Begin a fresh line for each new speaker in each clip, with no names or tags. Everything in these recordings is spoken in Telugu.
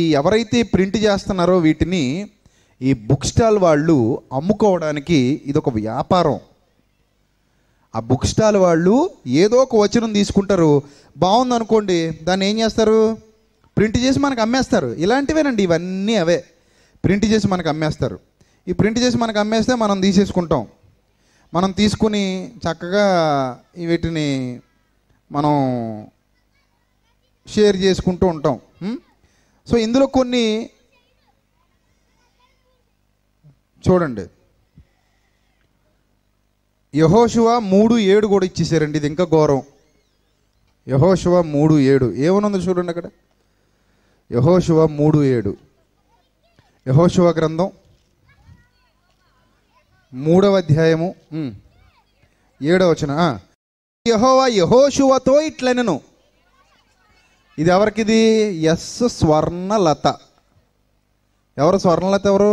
ఈ ఎవరైతే ప్రింట్ చేస్తున్నారో వీటిని ఈ బుక్ స్టాల్ వాళ్ళు అమ్ముకోవడానికి ఇది ఒక వ్యాపారం ఆ బుక్ స్టాల్ వాళ్ళు ఏదో ఒక వచనం తీసుకుంటారు బాగుందనుకోండి దాన్ని ఏం చేస్తారు ప్రింట్ చేసి మనకు అమ్మేస్తారు ఇలాంటివేనండి ఇవన్నీ అవే ప్రింట్ చేసి మనకు అమ్మేస్తారు ఈ ప్రింట్ చేసి మనకు అమ్మేస్తే మనం తీసేసుకుంటాం మనం తీసుకుని చక్కగా వీటిని మనం షేర్ చేసుకుంటూ ఉంటాం సో ఇందులో కొన్ని చూడండి యహోశివ మూడు ఏడు కూడా ఇచ్చేసారండి ఇది ఇంకా ఘోరం యహోశివ మూడు ఏడు ఏమనుంది చూడండి అక్కడ యహోశివ మూడు ఏడు యహోశివ గ్రంథం మూడవ అధ్యాయము ఏడవ వచన యహోవా యహోశువతో ఇట్లనను ఇది ఎవరికిది ఎస్ స్వర్ణలత ఎవరు స్వర్ణలత ఎవరు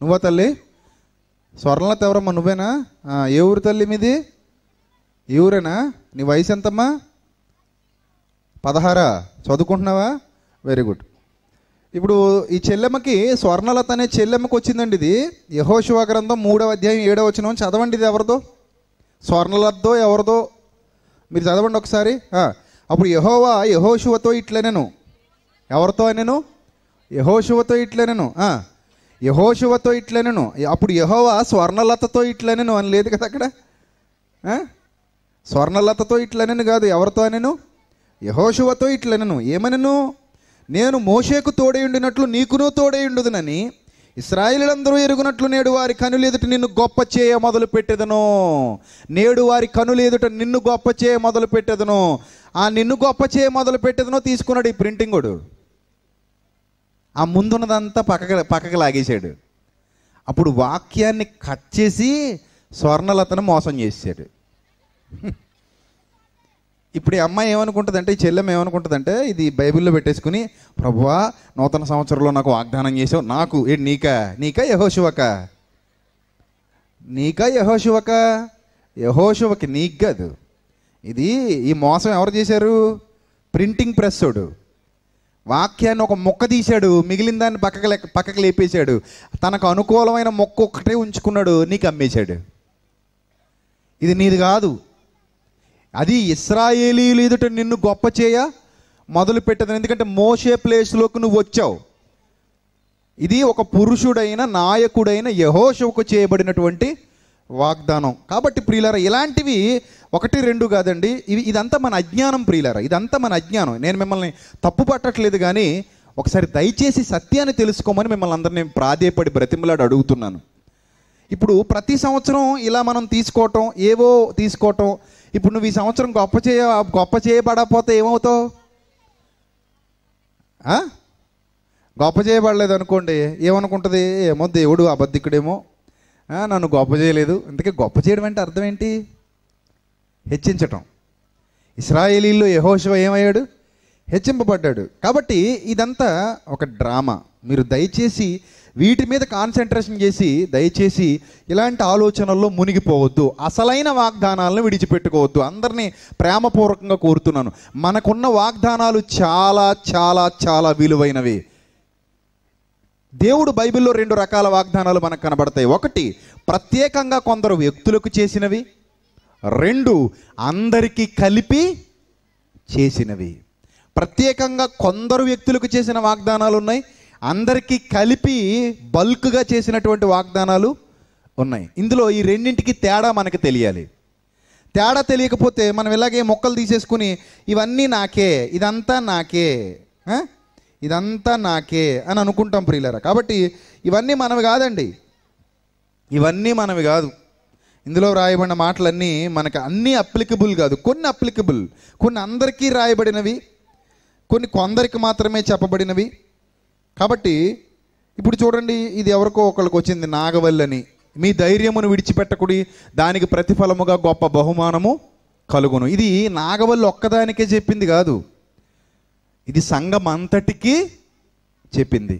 నువ్వా తల్లి స్వర్ణలత ఎవరమ్మా నువ్వేనా ఏ ఊరు తల్లి మీది ఈ ఊరేనా నీ వయసు ఎంతమ్మా పదహారా చదువుకుంటున్నావా వెరీ గుడ్ ఇప్పుడు ఈ చెల్లెమ్మకి స్వర్ణలత అనే చెల్లెమ్మకి వచ్చిందండి ఇది యహోశివ గ్రంథం మూడవ అధ్యాయం ఏడవ వచ్చిన చదవండి ఇది ఎవరిదో స్వర్ణలతో ఎవరిదో మీరు చదవండి ఒకసారి అప్పుడు యహోవా యహోశువతో ఇట్లనెను ఎవరితో అనెను యహోశువతో ఇట్లనెను యహోశువతో ఇట్లనెను అప్పుడు యహోవా స్వర్ణలతతో ఇట్లనెను అని లేదు కదా అక్కడ స్వర్ణలతతో ఇట్లనెను కాదు ఎవరితో అనెను యహోశువతో ఇట్లనెను ఏమనెను నేను మోషేకు తోడై ఉండినట్లు నీకును తోడై ఉండదునని ఇస్రాయిలందరూ ఎరుగునట్లు నేడు వారి కనులు ఎదుట నిన్ను గొప్ప చేయ మొదలు పెట్టేదను నేడు వారి కనులు ఎదుట నిన్ను గొప్ప చేయ మొదలు పెట్టేదను ఆ నిన్ను గొప్ప చేయ మొదలు పెట్టెదనో తీసుకున్నాడు ఈ ప్రింటింగుడు ఆ ముందున్నదంతా పక్కకి పక్కకి లాగేశాడు అప్పుడు వాక్యాన్ని కట్ చేసి స్వర్ణలతను మోసం చేశాడు ఇప్పుడు ఈ అమ్మాయి ఏమనుకుంటుందంటే ఈ చెల్లెమ్మ ఏమనుకుంటుందంటే ఇది బైబిల్లో పెట్టేసుకుని ప్రభువా నూతన సంవత్సరంలో నాకు వాగ్దానం చేసావు నాకు ఏ నీకా నీకా యహోశివక నీకా యహోశివక యహోశివకి నీకు కాదు ఇది ఈ మోసం ఎవరు చేశారు ప్రింటింగ్ ప్రెస్సోడు వాక్యాన్ని ఒక మొక్క తీశాడు మిగిలిన దాన్ని పక్కకు లే పక్కకు లేపేశాడు తనకు అనుకూలమైన మొక్క ఒక్కటే ఉంచుకున్నాడు నీకు అమ్మేశాడు ఇది నీది కాదు అది ఇస్రాయేలీలు ఎదుట నిన్ను గొప్ప చేయ మొదలు పెట్టదని ఎందుకంటే మోసే ప్లేస్లోకి నువ్వు వచ్చావు ఇది ఒక పురుషుడైన నాయకుడైన యహోషుకు చేయబడినటువంటి వాగ్దానం కాబట్టి ప్రియులారా ఇలాంటివి ఒకటి రెండు కాదండి ఇవి ఇదంతా మన అజ్ఞానం ప్రియులారా ఇదంతా మన అజ్ఞానం నేను మిమ్మల్ని తప్పు పట్టట్లేదు కానీ ఒకసారి దయచేసి సత్యాన్ని తెలుసుకోమని మిమ్మల్ని అందరినీ ప్రాధేయపడి బ్రతిమలాడు అడుగుతున్నాను ఇప్పుడు ప్రతి సంవత్సరం ఇలా మనం తీసుకోవటం ఏవో తీసుకోవటం ఇప్పుడు నువ్వు ఈ సంవత్సరం గొప్ప చేయ గొప్ప చేయబడకపోతే ఏమవుతావు గొప్ప చేయబడలేదు అనుకోండి ఏమనుకుంటుంది ఏమో దేవుడు అబద్ధికుడేమో నన్ను గొప్ప చేయలేదు అందుకే గొప్ప చేయడం అంటే అర్థం ఏంటి హెచ్చించటం ఇస్రాయేలీలో యహోశివ ఏమయ్యాడు హెచ్చింపబడ్డాడు కాబట్టి ఇదంతా ఒక డ్రామా మీరు దయచేసి వీటి మీద కాన్సన్ట్రేషన్ చేసి దయచేసి ఇలాంటి ఆలోచనల్లో మునిగిపోవద్దు అసలైన వాగ్దానాలను విడిచిపెట్టుకోవద్దు అందరినీ ప్రేమపూర్వకంగా కోరుతున్నాను మనకున్న వాగ్దానాలు చాలా చాలా చాలా విలువైనవి దేవుడు బైబిల్లో రెండు రకాల వాగ్దానాలు మనకు కనబడతాయి ఒకటి ప్రత్యేకంగా కొందరు వ్యక్తులకు చేసినవి రెండు అందరికీ కలిపి చేసినవి ప్రత్యేకంగా కొందరు వ్యక్తులకు చేసిన వాగ్దానాలు ఉన్నాయి అందరికీ కలిపి బల్క్గా చేసినటువంటి వాగ్దానాలు ఉన్నాయి ఇందులో ఈ రెండింటికి తేడా మనకు తెలియాలి తేడా తెలియకపోతే మనం ఇలాగే మొక్కలు తీసేసుకుని ఇవన్నీ నాకే ఇదంతా నాకే ఇదంతా నాకే అని అనుకుంటాం ప్రియులరా కాబట్టి ఇవన్నీ మనవి కాదండి ఇవన్నీ మనవి కాదు ఇందులో రాయబడిన మాటలన్నీ మనకు అన్నీ అప్లికబుల్ కాదు కొన్ని అప్లికబుల్ కొన్ని అందరికీ రాయబడినవి కొన్ని కొందరికి మాత్రమే చెప్పబడినవి కాబట్టి ఇప్పుడు చూడండి ఇది ఎవరికో ఒకరికి వచ్చింది నాగవల్లని మీ ధైర్యమును విడిచిపెట్టకుడి దానికి ప్రతిఫలముగా గొప్ప బహుమానము కలుగును ఇది నాగవల్లి ఒక్కదానికే చెప్పింది కాదు ఇది సంఘం అంతటికి చెప్పింది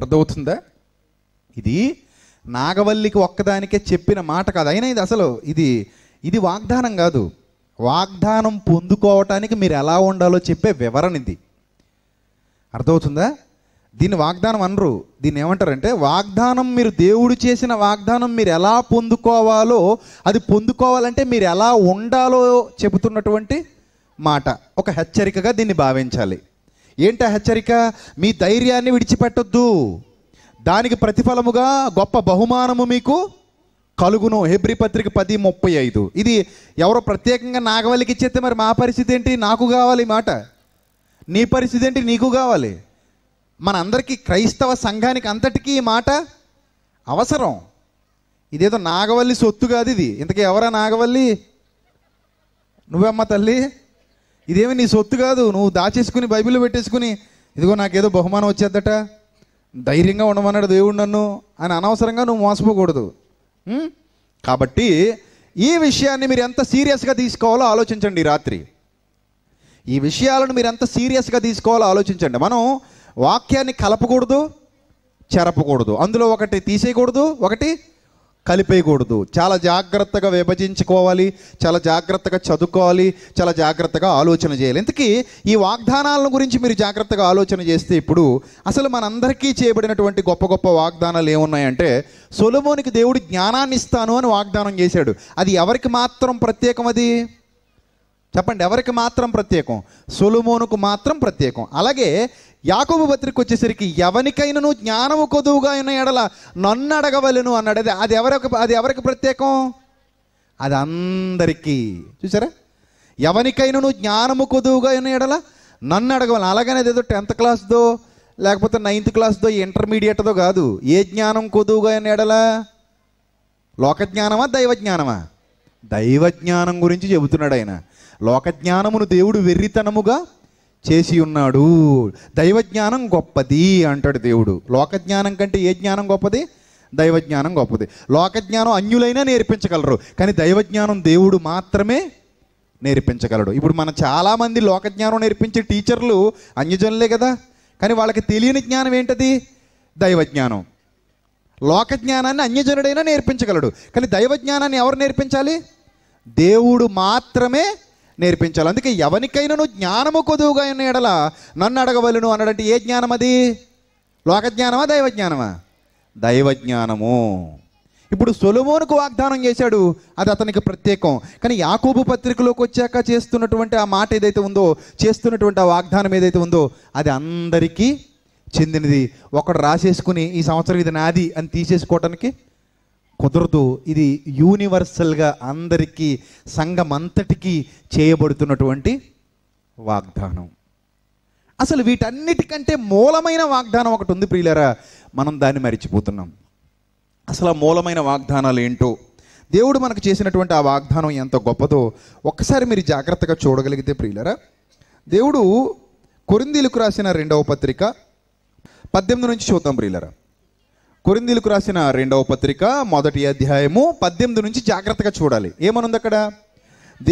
అర్థమవుతుందా ఇది నాగవల్లికి ఒక్కదానికే చెప్పిన మాట కాదు అయినా ఇది అసలు ఇది ఇది వాగ్దానం కాదు వాగ్దానం పొందుకోవటానికి మీరు ఎలా ఉండాలో చెప్పే వివరణ ఇది అర్థమవుతుందా దీన్ని వాగ్దానం అనరు దీన్ని ఏమంటారంటే వాగ్దానం మీరు దేవుడు చేసిన వాగ్దానం మీరు ఎలా పొందుకోవాలో అది పొందుకోవాలంటే మీరు ఎలా ఉండాలో చెబుతున్నటువంటి మాట ఒక హెచ్చరికగా దీన్ని భావించాలి ఏంట హెచ్చరిక మీ ధైర్యాన్ని విడిచిపెట్టొద్దు దానికి ప్రతిఫలముగా గొప్ప బహుమానము మీకు కలుగును హెబ్రి పత్రిక పది ముప్పై ఐదు ఇది ఎవరో ప్రత్యేకంగా నాగవల్లికి ఇచ్చేస్తే మరి మా పరిస్థితి ఏంటి నాకు కావాలి మాట నీ పరిస్థితి ఏంటి నీకు కావాలి మనందరికీ క్రైస్తవ సంఘానికి అంతటికీ ఈ మాట అవసరం ఇదేదో నాగవల్లి సొత్తు కాదు ఇది ఇంతకీ ఎవరా నాగవల్లి నువ్వమ్మ తల్లి ఇదేమి నీ సొత్తు కాదు నువ్వు దాచేసుకుని బైబిల్ పెట్టేసుకుని ఇదిగో నాకేదో బహుమానం వచ్చేద్దట ధైర్యంగా ఉండమన్నాడు దేవుడు నన్ను అని అనవసరంగా నువ్వు మోసపోకూడదు కాబట్టి ఈ విషయాన్ని మీరు ఎంత సీరియస్గా తీసుకోవాలో ఆలోచించండి రాత్రి ఈ విషయాలను మీరు ఎంత సీరియస్గా తీసుకోవాలో ఆలోచించండి మనం వాక్యాన్ని కలపకూడదు చెరపకూడదు అందులో ఒకటి తీసేయకూడదు ఒకటి కలిపేయకూడదు చాలా జాగ్రత్తగా విభజించుకోవాలి చాలా జాగ్రత్తగా చదువుకోవాలి చాలా జాగ్రత్తగా ఆలోచన చేయాలి ఇంతకీ ఈ వాగ్దానాలను గురించి మీరు జాగ్రత్తగా ఆలోచన చేస్తే ఇప్పుడు అసలు మనందరికీ చేయబడినటువంటి గొప్ప గొప్ప వాగ్దానాలు ఏమున్నాయంటే సొలమోనికి దేవుడు జ్ఞానాన్ని ఇస్తాను అని వాగ్దానం చేశాడు అది ఎవరికి మాత్రం ప్రత్యేకం అది చెప్పండి ఎవరికి మాత్రం ప్రత్యేకం సొలుమోనుకు మాత్రం ప్రత్యేకం అలాగే యాకోబు పత్రిక వచ్చేసరికి ఎవరికైనాను జ్ఞానము కొదువుగా ఉన్న ఎడల నన్ను అడగవలను అన్నాడు అది అది ఎవరికి అది ఎవరికి ప్రత్యేకం అది అందరికీ చూసారా ఎవరికైనాను జ్ఞానము కొదువుగా ఉన్న ఎడల నన్ను అడగవలను అలాగనేది ఏదో టెన్త్ క్లాస్దో లేకపోతే నైన్త్ క్లాస్దో ఇంటర్మీడియట్దో కాదు ఏ జ్ఞానం కొదువుగా ఉన్న ఎడల లోక జ్ఞానమా దైవ జ్ఞానమా దైవ జ్ఞానం గురించి చెబుతున్నాడు ఆయన లోకజ్ఞానమును దేవుడు వెర్రితనముగా చేసి ఉన్నాడు దైవజ్ఞానం గొప్పది అంటాడు దేవుడు లోక జ్ఞానం కంటే ఏ జ్ఞానం గొప్పది దైవజ్ఞానం గొప్పది లోకజ్ఞానం అన్యులైనా నేర్పించగలరు కానీ దైవజ్ఞానం దేవుడు మాత్రమే నేర్పించగలడు ఇప్పుడు మన చాలామంది లోకజ్ఞానం నేర్పించే టీచర్లు అన్యజనులే కదా కానీ వాళ్ళకి తెలియని జ్ఞానం ఏంటది దైవజ్ఞానం జ్ఞానాన్ని అన్యజనుడైనా నేర్పించగలడు కానీ దైవజ్ఞానాన్ని ఎవరు నేర్పించాలి దేవుడు మాత్రమే నేర్పించాలి అందుకే ఎవరికైనాను జ్ఞానము కొదువుగా ఉన్న ఎడల నన్ను అడగవలను అన్నాడంటే ఏ జ్ఞానం అది లోకజ్ఞానమా దైవజ్ఞానమా దైవజ్ఞానము ఇప్పుడు సొలమోనుకు వాగ్దానం చేశాడు అది అతనికి ప్రత్యేకం కానీ యాకూబు పత్రికలోకి వచ్చాక చేస్తున్నటువంటి ఆ మాట ఏదైతే ఉందో చేస్తున్నటువంటి ఆ వాగ్దానం ఏదైతే ఉందో అది అందరికీ చెందినది ఒకడు రాసేసుకుని ఈ సంవత్సరం ఇది నాది అని తీసేసుకోవటానికి కుదరదు ఇది యూనివర్సల్గా అందరికీ సంఘం అంతటికీ చేయబడుతున్నటువంటి వాగ్దానం అసలు వీటన్నిటికంటే మూలమైన వాగ్దానం ఒకటి ఉంది ప్రియులరా మనం దాన్ని మరిచిపోతున్నాం అసలు ఆ మూలమైన వాగ్దానాలు ఏంటో దేవుడు మనకు చేసినటువంటి ఆ వాగ్దానం ఎంత గొప్పదో ఒకసారి మీరు జాగ్రత్తగా చూడగలిగితే ప్రియులరా దేవుడు కొరిందీలకు రాసిన రెండవ పత్రిక పద్దెనిమిది నుంచి చూద్దాం ప్రియులరా కొరిందీలకు రాసిన రెండవ పత్రిక మొదటి అధ్యాయము పద్దెనిమిది నుంచి జాగ్రత్తగా చూడాలి ఏమనుంది అక్కడ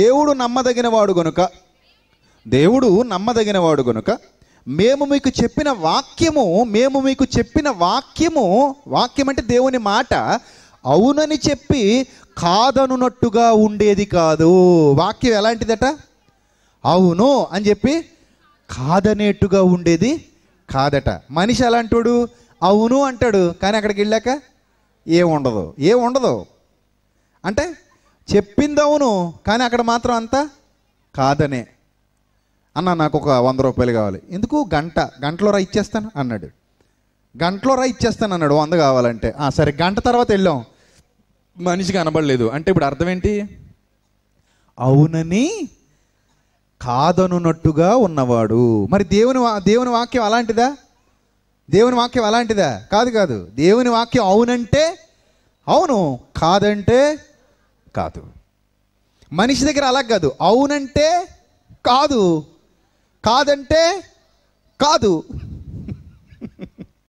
దేవుడు నమ్మదగిన వాడు గనుక దేవుడు నమ్మదగిన వాడు గనుక మేము మీకు చెప్పిన వాక్యము మేము మీకు చెప్పిన వాక్యము వాక్యం అంటే దేవుని మాట అవునని చెప్పి కాదనున్నట్టుగా ఉండేది కాదు వాక్యం ఎలాంటిదట అవును అని చెప్పి కాదనేట్టుగా ఉండేది కాదట మనిషి అలాంటోడు అవును అంటాడు కానీ అక్కడికి వెళ్ళాక ఏ ఉండదు అంటే చెప్పింది అవును కానీ అక్కడ మాత్రం అంతా కాదనే అన్న నాకు ఒక వంద రూపాయలు కావాలి ఎందుకు గంట గంటలో రా ఇచ్చేస్తాను అన్నాడు గంటలో రా ఇచ్చేస్తాను అన్నాడు వంద కావాలంటే సరే గంట తర్వాత వెళ్ళాం మనిషి కనబడలేదు అంటే ఇప్పుడు అర్థం ఏంటి అవునని కాదనున్నట్టుగా ఉన్నవాడు మరి దేవుని దేవుని వాక్యం అలాంటిదా దేవుని వాక్యం అలాంటిదా కాదు కాదు దేవుని వాక్యం అవునంటే అవును కాదంటే కాదు మనిషి దగ్గర అలా కాదు అవునంటే కాదు కాదంటే కాదు